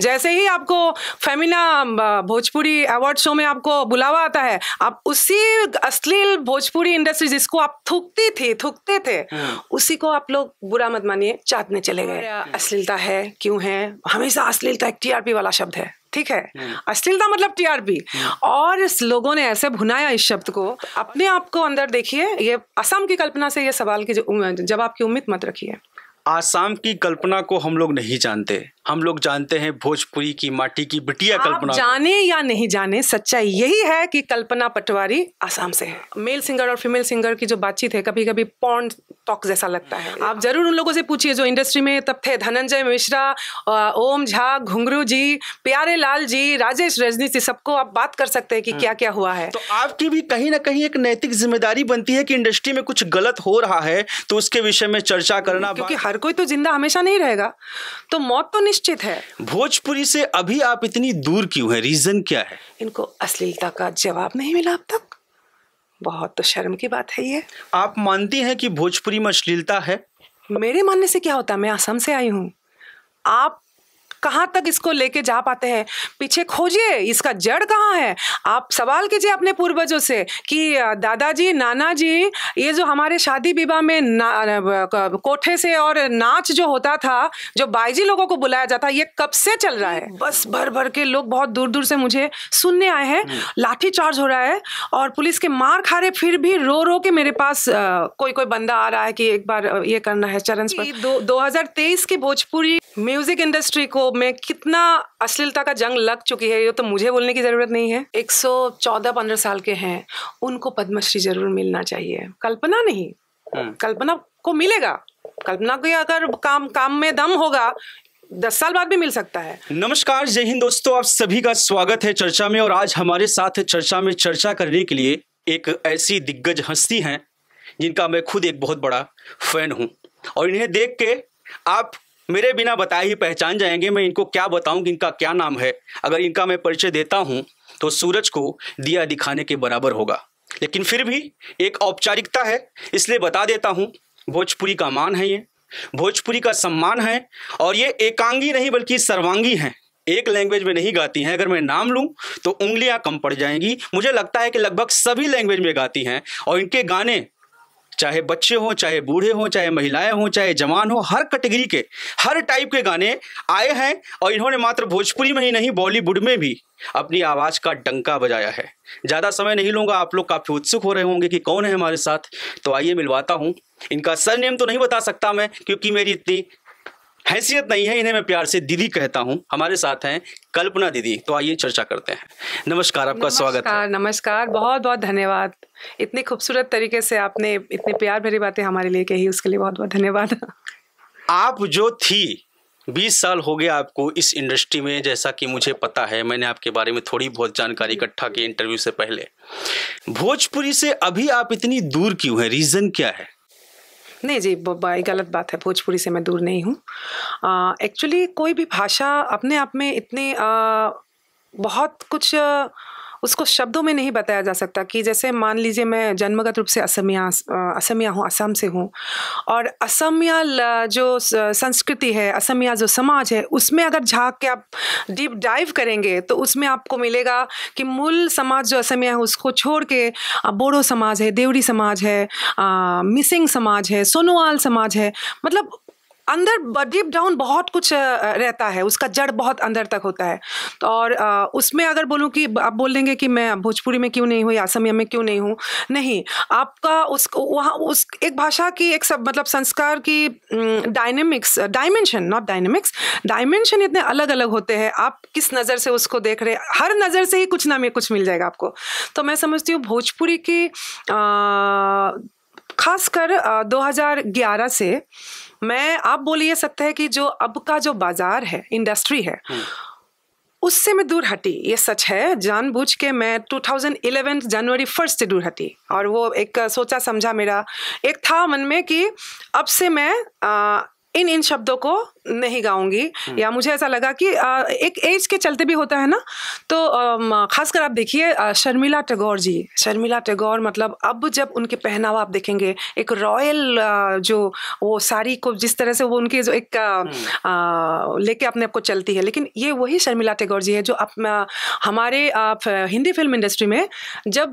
जैसे ही आपको Femina Bhojpuri award show में आपको बुलावा आता है आप उसी अश्लील भोजपुरी इंडस्ट्री जिसको आप थूकती थी थूकते थे हम्म। उसी को आप लोग बुरा मत मानिए चाटने चले गए अश्लीलता है क्यों है हमेशा अश्लीलता एक टीआरपी वाला शब्द है ठीक है हम्म। अश्लीलता मतलब टीआरपी हम्म। और इस लोगों ने ऐसे भुनाया इस शब्द को अपने आप को अंदर देखिए ये असम की कल्पना से ये सवाल की जवाब की उम्मीद मत रखिए आसाम की कल्पना को हम लोग नहीं जानते हम लोग जानते हैं भोजपुरी की माटी की बिटिया आप कल्पना जाने या नहीं जाने सच्चाई यही है कि कल्पना पटवारी आसाम से है मेल सिंगर और फीमेल सिंगर की जो बातचीत है कभी कभी पॉन्ड टॉक जैसा लगता है आप जरूर उन लोगों से पूछिए जो इंडस्ट्री में तब थे धनंजय मिश्रा ओम झा घुंगरू जी प्यारे लाल जी राजेश रजनी जी सबको आप बात कर सकते हैं कि हाँ। क्या क्या हुआ है तो आपकी भी कहीं ना कहीं एक नैतिक जिम्मेदारी बनती है कि इंडस्ट्री में कुछ गलत हो रहा है तो उसके विषय में चर्चा करना क्योंकि हर कोई तो जिंदा हमेशा नहीं रहेगा तो मौत तो निश्चित है भोजपुरी से अभी आप इतनी दूर क्यों हैं रीजन क्या है इनको अश्लीलता का जवाब नहीं मिला अब तक बहुत तो शर्म की बात है ये आप मानती हैं कि भोजपुरी में अश्लीलता है मेरे मानने से क्या होता मैं असम से आई हूँ आप कहाँ तक इसको लेके जा पाते हैं पीछे खोजिए इसका जड़ कहाँ है आप सवाल कीजिए अपने पूर्वजों से कि दादाजी नाना जी ये जो हमारे शादी विवाह में कोठे से और नाच जो होता था जो बाईजी लोगों को बुलाया जाता ये कब से चल रहा है बस भर भर के लोग बहुत दूर दूर से मुझे सुनने आए हैं हम्म। लाठी चार्ज हो रहा है और पुलिस के मार खा रहे फिर भी रो रो के मेरे पास कोई कोई बंदा आ रहा है कि एक बार ये करना है चरण दो हजार तेईस की भोजपुरी म्यूजिक इंडस्ट्री को में कितना अश्लीलता का जंग लग चुकी है ये तो मुझे बोलने की ज़रूरत नहीं है 114 पंद्रह साल के हैं उनको पद्मश्री जरूर मिलना चाहिए कल्पना नहीं हम्म। कल्पना को मिलेगा कल्पना को अगर काम काम में दम होगा दस साल बाद भी मिल सकता है नमस्कार जय हिंद दोस्तों आप सभी का स्वागत है चर्चा में और आज हमारे साथ चर्चा में चर्चा करने के लिए एक ऐसी दिग्गज हस्ती हैं जिनका मैं खुद एक बहुत बड़ा फैन हूँ और इन्हें देख के आप मेरे बिना बताए ही पहचान जाएंगे मैं इनको क्या बताऊं कि इनका क्या नाम है अगर इनका मैं परिचय देता हूं तो सूरज को दिया दिखाने के बराबर होगा लेकिन फिर भी एक औपचारिकता है इसलिए बता देता हूँ भोजपुरी का मान है ये भोजपुरी का सम्मान है और ये एकांगी नहीं बल्कि सर्वांगी हैं एक लैंग्वेज में नहीं गाती हैं अगर मैं नाम लूँ तो उंगलियाँ कम पड़ जाएंगी मुझे लगता है कि लगभग सभी लैंग्वेज में गाती हैं और इनके गाने चाहे बच्चे हों चाहे बूढ़े हों चाहे महिलाएं हों चाहे जवान हों हर कैटेगरी के हर टाइप के गाने आए हैं और इन्होंने मात्र भोजपुरी में ही नहीं बॉलीवुड में भी अपनी आवाज़ का डंका बजाया है ज़्यादा समय नहीं लूँगा आप लोग काफ़ी उत्सुक हो रहे होंगे कि कौन है हमारे साथ तो आइए मिलवाता हूँ इनका सरनेम तो नहीं बता सकता मैं क्योंकि मेरी इतनी हैसियत नहीं है इन्हें मैं प्यार से दीदी कहता हूँ हमारे साथ हैं कल्पना दीदी तो आइए चर्चा करते हैं नमस्कार आपका नमस्कार, स्वागत है नमस्कार बहुत बहुत धन्यवाद इतने खूबसूरत तरीके से आपने इतने प्यार भरी बातें हमारे लिए कही उसके लिए बहुत बहुत धन्यवाद आप जो थी बीस साल हो गया आपको इस इंडस्ट्री में जैसा कि मुझे पता है मैंने आपके बारे में थोड़ी बहुत जानकारी इकट्ठा की इंटरव्यू से पहले भोजपुरी से अभी आप इतनी दूर क्यों हैं रीज़न क्या है नहीं जी गलत बात है भोजपुरी से मैं दूर नहीं हूँ एक्चुअली कोई भी भाषा अपने आप में इतने आ, बहुत कुछ आ, उसको शब्दों में नहीं बताया जा सकता कि जैसे मान लीजिए मैं जन्मगत रूप से असमिया असमिया हूँ असम से हूँ और असमिया जो संस्कृति है असमिया जो समाज है उसमें अगर झाँक के आप डीप डाइव करेंगे तो उसमें आपको मिलेगा कि मूल समाज जो असमिया है उसको छोड़ के बोडो समाज है देवरी समाज है आ, मिसिंग समाज है सोनोवाल समाज है मतलब अंदर डीप डाउन बहुत कुछ रहता है उसका जड़ बहुत अंदर तक होता है तो और उसमें अगर बोलूँ कि आप बोल देंगे कि मैं भोजपुरी में क्यों नहीं हूँ या असमिया में क्यों नहीं हूँ नहीं आपका उस वहाँ उस एक भाषा की एक सब मतलब संस्कार की dynamics dimension not dynamics dimension इतने अलग अलग होते हैं आप किस नज़र से उसको देख रहे हर नज़र से ही कुछ ना में कुछ मिल जाएगा आपको तो मैं समझती हूँ भोजपुरी की खासकर 2011 से मैं आप बोलिए सत्य है कि जो अब का जो बाजार है इंडस्ट्री है हम्म। उससे मैं दूर हटी ये सच है जानबूझ के मैं 2011 जनवरी फर्स्ट से दूर हटी और वो एक सोचा समझा मेरा एक था मन में कि अब से मैं इन इन शब्दों को नहीं गाऊंगी हम्म। या मुझे ऐसा लगा कि एक एज के चलते भी होता है ना तो खासकर आप देखिए शर्मिला टैगोर जी शर्मिला टैगोर मतलब अब जब उनके पहनावा आप देखेंगे एक रॉयल जो वो साड़ी को जिस तरह से वो उनकी जो एक हम्म। लेके अपने आप को चलती है लेकिन ये वही शर्मिला टैगोर जी है जो अप, हमारे आप हिंदी फिल्म इंडस्ट्री में जब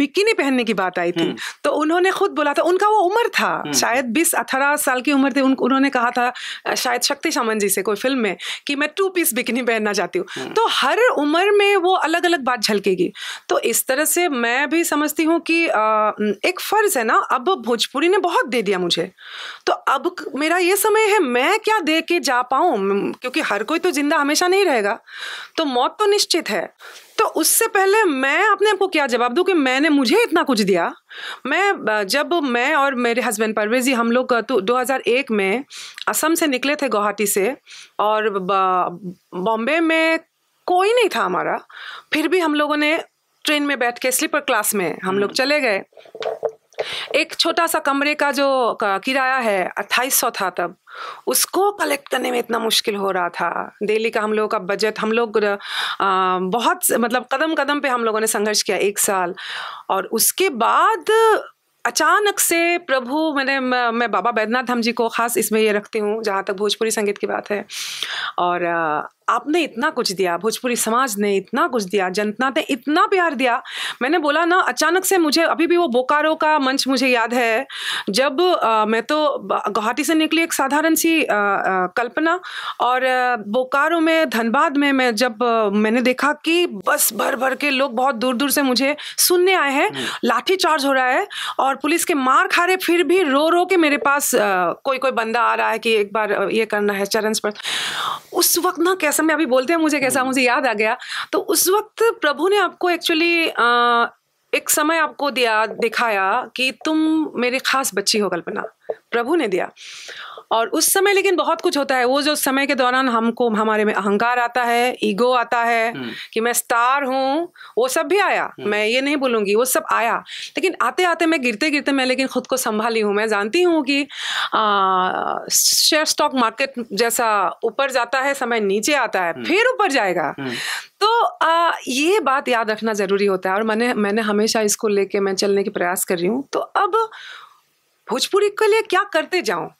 बिकिनी पहनने की बात आई थी हम्म। तो उन्होंने खुद बोला था उनका वो उम्र था शायद बीस अठारह बारह साल की उम्र थी उन, उन्होंने कहा था शायद शक्ति सामन जी से कोई फिल्म में कि मैं टू पीस बिकनी पहनना चाहती हूँ हम्म। तो हर उम्र में वो अलग अलग बात झलकेगी तो इस तरह से मैं भी समझती हूँ कि आ, एक फ़र्ज़ है ना अब भोजपुरी ने बहुत दे दिया मुझे तो अब मेरा ये समय है मैं क्या दे के जा पाऊँ क्योंकि हर कोई तो ज़िंदा हमेशा नहीं रहेगा तो मौत तो निश्चित है तो उससे पहले मैं अपने आप को क्या जवाब दूँ कि मैंने मुझे इतना कुछ दिया मैं जब मैं और मेरे हस्बैंड परवेजी हम लोग तो एक में असम से निकले थे गुवाहाटी से और बॉम्बे में कोई नहीं था हमारा फिर भी हम लोगों ने ट्रेन में बैठ के स्लीपर क्लास में हम लोग हम्म। चले गए एक छोटा सा कमरे का जो किराया है अट्ठाईस सौ था तब उसको कलेक्ट करने में इतना मुश्किल हो रहा था दिल्ली का हम लोगों का बजट हम लोग बहुत मतलब कदम कदम पे हम लोगों ने संघर्ष किया एक साल और उसके बाद अचानक से प्रभु मैंने मैं बाबा बैद्यनाथ धाम जी को खास इसमें ये रखती हूँ जहाँ तक भोजपुरी संगीत की बात है और आपने इतना कुछ दिया भोजपुरी समाज ने इतना कुछ दिया जनता ने इतना प्यार दिया मैंने बोला ना अचानक से मुझे अभी भी वो बोकारो का मंच मुझे याद है जब आ, मैं तो गुवाहाटी से निकली एक साधारण सी आ, आ, कल्पना और आ, बोकारो में धनबाद में मैं जब आ, मैंने देखा कि बस भर भर के लोग बहुत दूर दूर से मुझे सुनने आए हैं हम्म। लाठीचार्ज हो रहा है और पुलिस के मार खा रहे फिर भी रो रो के मेरे पास आ, कोई कोई बंदा आ रहा है कि एक बार ये करना है चरण स्पर्श उस वक्त ना कसम में अभी बोलते हैं मुझे कैसा हम्म। मुझे याद आ गया तो उस वक्त प्रभु ने आपको एक्चुअली एक समय आपको दिया दिखाया कि तुम मेरी खास बच्ची हो कल्पना प्रभु ने दिया और उस समय लेकिन बहुत कुछ होता है वो जो समय के दौरान हमको हमारे में अहंकार आता है ईगो आता है हम्म। कि मैं स्टार हूँ वो सब भी आया हम्म। मैं ये नहीं बोलूँगी वो सब आया लेकिन आते आते मैं गिरते गिरते मैं लेकिन खुद को संभाली हूँ मैं जानती हूँ कि शेयर स्टॉक मार्केट जैसा ऊपर जाता है समय नीचे आता है हम्म। फिर ऊपर जाएगा तो आ, ये बात याद रखना ज़रूरी होता है और मैंने मैंने हमेशा इसको लेके मैं चलने के प्रयास कर रही हूँ तो अब भोजपुरी के लिए क्या करते जाऊँ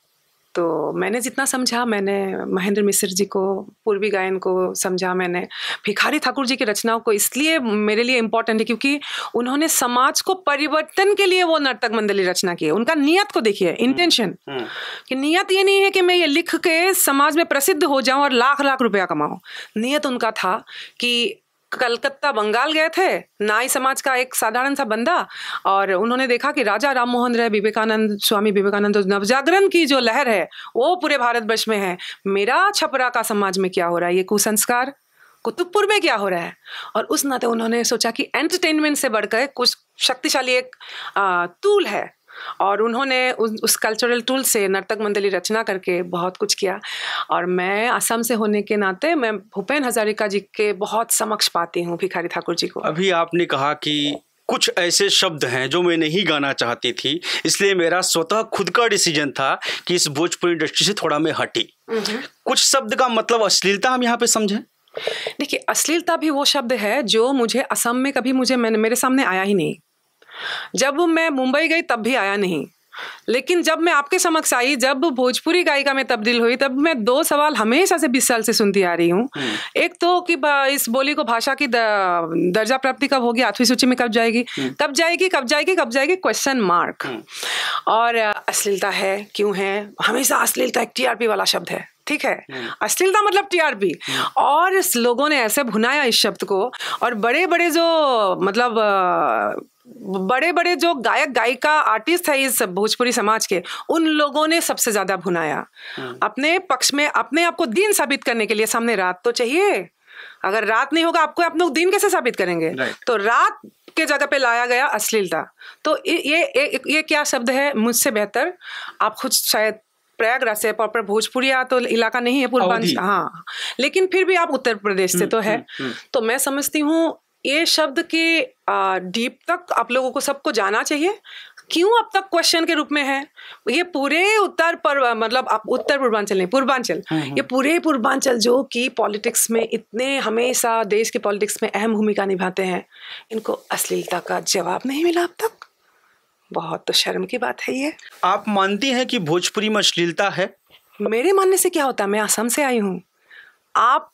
तो मैंने जितना समझा मैंने महेंद्र मिश्र जी को पूर्वी गायन को समझा मैंने भिखारी ठाकुर जी की रचनाओं को इसलिए मेरे लिए इम्पोर्टेंट है क्योंकि उन्होंने समाज को परिवर्तन के लिए वो नर्तक मंडली रचना की है उनका नियत को देखिए इंटेंशन हम्म, हम्म। कि नियत ये नहीं है कि मैं ये लिख के समाज में प्रसिद्ध हो जाऊँ और लाख लाख रुपया कमाऊँ नियत उनका था कि कलकत्ता बंगाल गए थे नाई समाज का एक साधारण सा बंदा और उन्होंने देखा कि राजा राम मोहन राय विवेकानंद स्वामी विवेकानंद नवजागरण की जो लहर है वो पूरे भारतवर्ष में है मेरा छपरा का समाज में क्या हो रहा है ये कुसंस्कार कुतुबपुर में क्या हो रहा है और उस नाते उन्होंने सोचा कि एंटरटेनमेंट से बढ़कर कुछ शक्तिशाली एक टूल है और उन्होंने उस, उस कल्चरल टूल से नर्तक मंडली रचना करके बहुत कुछ किया और मैं असम से होने के नाते मैं भूपेन हजारिका जी के बहुत समक्ष पाती हूँ भिखारी ठाकुर जी को अभी आपने कहा कि कुछ ऐसे शब्द हैं जो मैं नहीं गाना चाहती थी इसलिए मेरा स्वतः खुद का डिसीजन था कि इस भोजपुरी इंडस्ट्री से थोड़ा मैं हटी कुछ शब्द का मतलब अश्लीलता हम यहाँ पे समझें देखिए अश्लीलता भी वो शब्द है जो मुझे असम में कभी मुझे मैंने मेरे सामने आया ही नहीं जब मैं मुंबई गई तब भी आया नहीं लेकिन जब मैं आपके समक्ष आई जब भोजपुरी गायिका में तब्दील हुई तब मैं दो सवाल हमेशा से बीस साल से सुनती आ रही हूँ हम्म। एक तो कि इस बोली को भाषा की दर्जा प्राप्ति कब होगी आठवीं सूची में कब जाएगी कब हम्म। जाएगी कब जाएगी कब जाएगी क्वेश्चन हम्म। मार्क और अश्लीलता है क्यों है हमेशा अश्लीलता एक टीआरपी वाला शब्द है ठीक है अश्लीलता मतलब टीआरपी और इस लोगों ने ऐसे भुनाया इस शब्द को और बड़े बड़े जो मतलब बड़े बड़े जो गायक गायिका आर्टिस्ट है इस भोजपुरी समाज के उन लोगों ने सबसे ज्यादा भुनाया हम्म। अपने पक्ष में अपने आप को दिन साबित करने के लिए सामने रात तो चाहिए अगर रात नहीं होगा आपको आप लोग दिन कैसे साबित करेंगे तो रात के जगह पे लाया गया अश्लीलता तो ये ये, ये क्या शब्द है मुझसे बेहतर आप खुद शायद प्रयागराज से प्रॉपर भोजपुरिया तो इलाका नहीं है पूर्वांचल हाँ लेकिन फिर भी आप उत्तर प्रदेश से हम्म, तो है हम्म, तो मैं समझती हूँ ये शब्द के डीप तक आप लोगों को सबको जाना चाहिए क्यों अब तक क्वेश्चन के रूप में है ये पूरे उत्तर पर मतलब आप उत्तर पूर्वांचल नहीं पूर्वांचल हाँ, हाँ। ये पूरे पूर्वांचल जो कि पॉलिटिक्स में इतने हमेशा देश के पॉलिटिक्स में अहम भूमिका निभाते हैं इनको अश्लीलता का जवाब नहीं मिला अब तक बहुत तो शर्म की बात है ये आप मानती हैं कि भोजपुरी में अश्लीलता है मेरे मानने से क्या होता मैं असम से आई हूँ आप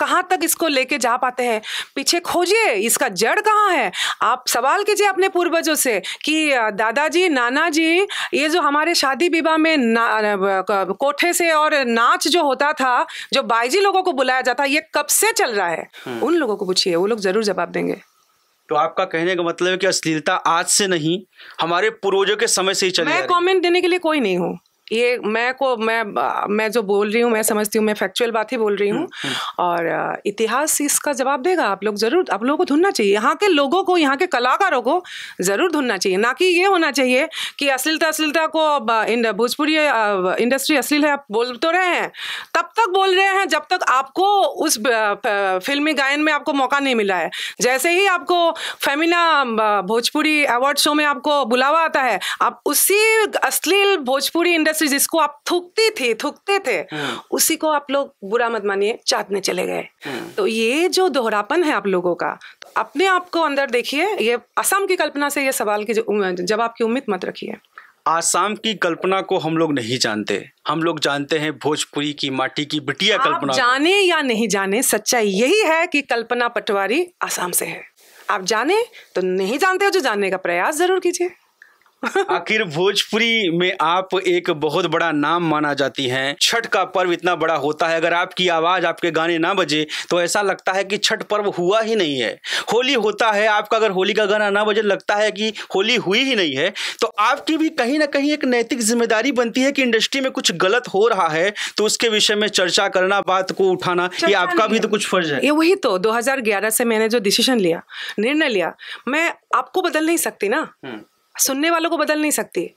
कहाँ तक इसको लेके जा पाते हैं पीछे खोजिए इसका जड़ कहाँ है आप सवाल कीजिए अपने पूर्वजों से कि दादाजी नाना जी ये जो हमारे शादी विवाह में कोठे से और नाच जो होता था जो बाईजी लोगों को बुलाया जाता ये कब से चल रहा है हम्म। उन लोगों को पूछिए वो लोग जरूर जवाब देंगे तो आपका कहने का मतलब है कि अश्लीलता आज से नहीं हमारे पूर्वजों के समय से ही चली मैं कमेंट देने के लिए कोई नहीं हूँ ये मैं को मैं मैं जो बोल रही हूँ मैं समझती हूँ मैं फैक्चुअल बात ही बोल रही हूँ हम्म, हम्म। और इतिहास इसका जवाब देगा आप लोग ज़रूर आप लोगों को ढूंढना चाहिए यहाँ के लोगों को यहाँ के कलाकारों को ज़रूर ढूंढना चाहिए ना कि ये होना चाहिए कि अश्लीलता अश्लीलता को भोजपुरी इंडस्ट्री अश्लील है आप बोल तो रहे हैं तब तक बोल रहे हैं जब तक आपको उस फिल्मी गायन में आपको मौका नहीं मिला है जैसे ही आपको फेमिना भोजपुरी अवार्ड शो में आपको बुलावा आता है आप उसी अश्लील भोजपुरी इंडस्ट्री से जिसको आप थूकते थे थूकते थे हाँ। उसी को आप लोग बुरा मत मानिए चाटने चले गए हाँ। तो ये जो दोहरापन है आप लोगों का तो अपने आप को अंदर देखिए ये असम की कल्पना से ये सवाल की जवाब की उम्मीद मत रखिए आसाम की कल्पना को हम लोग नहीं जानते हम लोग जानते हैं भोजपुरी की माटी की बिटिया आप कल्पना जाने या नहीं जाने सच्चाई यही है कि कल्पना पटवारी आसाम से है आप जाने तो नहीं जानते हो जो जानने का प्रयास जरूर कीजिए आखिर भोजपुरी में आप एक बहुत बड़ा नाम माना जाती हैं छठ का पर्व इतना बड़ा होता है अगर आपकी आवाज आपके गाने ना बजे तो ऐसा लगता है कि छठ पर्व हुआ ही नहीं है होली होता है आपका अगर होली का गाना ना बजे लगता है कि होली हुई ही नहीं है तो आपकी भी कहीं ना कहीं एक नैतिक जिम्मेदारी बनती है कि इंडस्ट्री में कुछ गलत हो रहा है तो उसके विषय में चर्चा करना बात को उठाना ये आपका भी तो कुछ फर्ज है ये वही तो दो से मैंने जो डिसीजन लिया निर्णय लिया मैं आपको बदल नहीं सकती ना हम्म। सुनने वालों को बदल नहीं सकती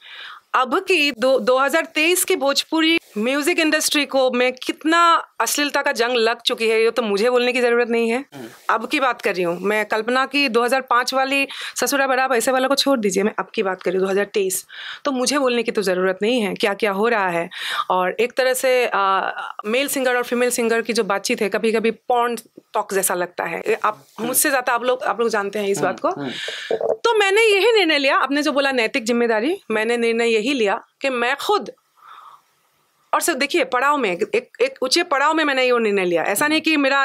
अब की दो हजार तेईस की भोजपुरी म्यूजिक इंडस्ट्री को में कितना अश्लीलता का जंग लग चुकी है ये तो मुझे बोलने की जरूरत नहीं है हम्म। अब की बात कर रही हूँ मैं कल्पना की 2005 वाली ससुरा बड़ा पैसे वाला को छोड़ दीजिए मैं अब की बात कर रही हूँ 2023 तो मुझे बोलने की तो ज़रूरत नहीं है क्या क्या हो रहा है और एक तरह से आ, मेल सिंगर और फीमेल सिंगर की जो बातचीत है कभी कभी पॉन्ड टॉक जैसा लगता है आप हम्म। मुझसे ज़्यादा आप लोग आप लोग जानते हैं इस बात हम्म, को तो मैंने यही निर्णय लिया आपने जो बोला नैतिक जिम्मेदारी मैंने निर्णय ही लिया कि मैं खुद और सर देखिए पड़ाव में एक एक ऊंचे पड़ाव में मैंने ये निर्णय लिया ऐसा नहीं कि मेरा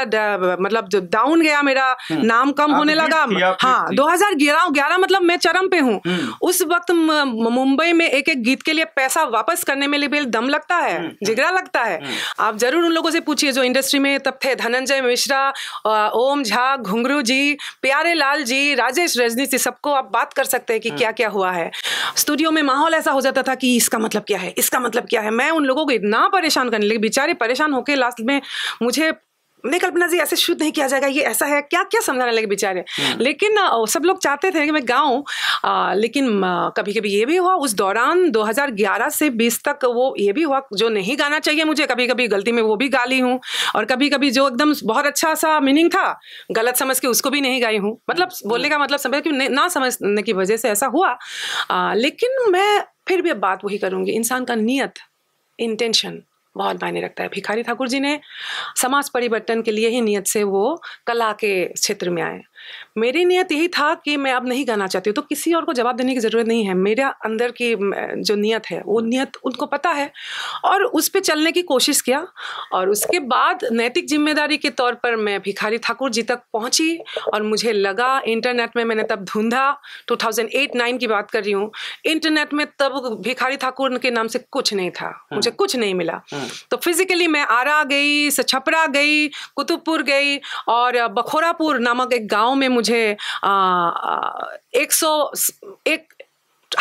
मतलब डाउन गया मेरा हाँ। नाम कम होने लगा हाँ दो हजार ग्यारह ग्यारह मतलब मैं चरम पे हूँ हम्म। उस वक्त मुंबई में एक एक गीत के लिए पैसा वापस करने में लिए दम लगता है हम्म, हम्म। जिगरा लगता है आप जरूर उन लोगों से पूछिए जो इंडस्ट्री में तब थे धनंजय मिश्रा ओम झा घुंगरू जी प्यारे लाल जी राजेश जी सबको आप बात कर सकते हैं कि हाँ। क्या क्या हुआ है स्टूडियो में माहौल ऐसा हो जाता था कि इसका मतलब क्या है इसका मतलब क्या है मैं उन लोगों को इतना परेशान करने लगे बेचारे परेशान होकर लास्ट में मुझे नहीं कल्पना जी ऐसे शुद्ध नहीं किया जाएगा ये ऐसा है क्या क्या समझाने लगे बेचारे हम्म। लेकिन सब लोग चाहते थे कि मैं गाऊँ लेकिन कभी कभी ये भी हुआ उस दौरान 2011 से 20 तक वो ये भी हुआ जो नहीं गाना चाहिए मुझे कभी कभी गलती में वो भी गा ली हूँ और कभी कभी जो एकदम बहुत अच्छा सा मीनिंग था गलत समझ के उसको भी नहीं गाई हूँ मतलब हम्म। बोलने का मतलब समझ ना समझने की वजह से ऐसा हुआ लेकिन मैं फिर भी अब बात वही करूँगी इंसान का नीयत इंटेंशन बहुत मायने रखता है भिखारी ठाकुर जी ने समाज परिवर्तन के लिए ही नियत से वो कला के क्षेत्र में आए मेरी नीयत यही था कि मैं अब नहीं गाना चाहती हूँ तो किसी और को जवाब देने की ज़रूरत नहीं है मेरा अंदर की जो नीयत है वो नीयत उनको पता है और उस पर चलने की कोशिश किया और उसके बाद नैतिक जिम्मेदारी के तौर पर मैं भिखारी ठाकुर जी तक पहुँची और मुझे लगा इंटरनेट में मैंने तब ढूंढा टू थाउजेंड की बात कर रही हूँ इंटरनेट में तब भिखारी ठाकुर के नाम से कुछ नहीं था हम्म। मुझे कुछ नहीं मिला हम्म। तो फिजिकली मैं आरा गई छपरा गई कुतुबपुर गई और बखोरापुर नामक एक गाँव गांव में मुझे एक सौ एक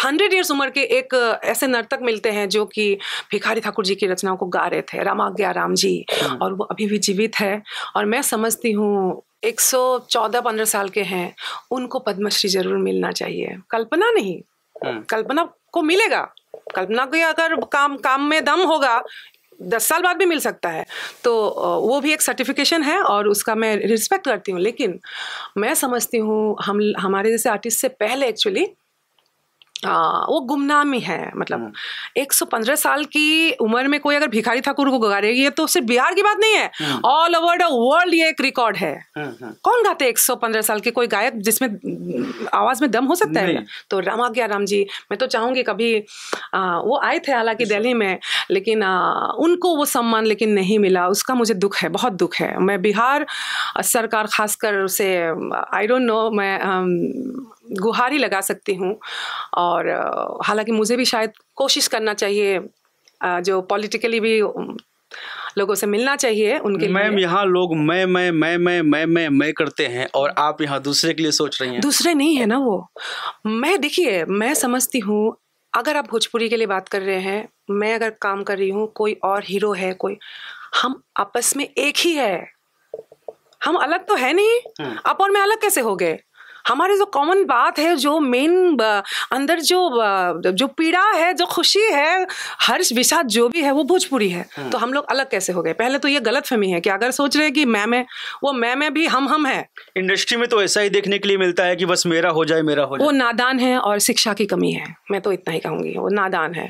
हंड्रेड ईयर्स उम्र के एक ऐसे नर्तक मिलते हैं जो कि भिखारी ठाकुर जी की रचनाओं को गा रहे थे रामाज्ञा राम जी हाँ। और वो अभी भी जीवित है और मैं समझती हूँ एक सौ चौदह पंद्रह साल के हैं उनको पद्मश्री जरूर मिलना चाहिए कल्पना नहीं हाँ। कल्पना को मिलेगा कल्पना को अगर काम काम में दम होगा दस साल बाद भी मिल सकता है तो वो भी एक सर्टिफिकेशन है और उसका मैं रिस्पेक्ट करती हूँ लेकिन मैं समझती हूँ हम हमारे जैसे आर्टिस्ट से पहले एक्चुअली आ, वो गुमनामी है मतलब 115 हम्म। साल की उम्र में कोई अगर भिखारी ठाकुर को गा रही है तो सिर्फ बिहार की बात नहीं है ऑल ओवर द वर्ल्ड ये एक रिकॉर्ड है हम्म, हम्म। कौन गाते 115 साल के कोई गायक जिसमें आवाज में दम हो सकता है तो रामा गया राम जी मैं तो चाहूंगी कभी आ, वो आए थे हालांकि दिल्ली में लेकिन आ, उनको वो सम्मान लेकिन नहीं मिला उसका मुझे दुख है बहुत दुख है मैं बिहार सरकार खासकर से आई डोंट नो मैं गुहारी लगा सकती हूँ और हालांकि मुझे भी शायद कोशिश करना चाहिए जो पॉलिटिकली भी लोगों से मिलना चाहिए उनके मैम यहाँ लोग मैं मैं मैं मैं मैं मैं मैं करते हैं और आप यहाँ दूसरे के लिए सोच रही हैं दूसरे नहीं है ना वो मैं देखिए मैं समझती हूँ अगर आप भोजपुरी के लिए बात कर रहे हैं मैं अगर काम कर रही हूँ कोई और हीरो है कोई हम आपस में एक ही है हम अलग तो है नहीं हाँ। आप और मैं अलग कैसे हो गए हमारे जो कॉमन बात है जो मेन अंदर जो जो पीड़ा है जो खुशी है हर्ष विषाद जो भी है वो भोजपुरी है हाँ। तो हम लोग अलग कैसे हो गए पहले तो ये गलत फहमी है कि अगर सोच रहे हैं कि मैं में वो मैं में भी हम हम है इंडस्ट्री में तो ऐसा ही देखने के लिए मिलता है कि बस मेरा हो जाए मेरा हो जाए वो नादान है और शिक्षा की कमी है मैं तो इतना ही कहूँगी वो नादान है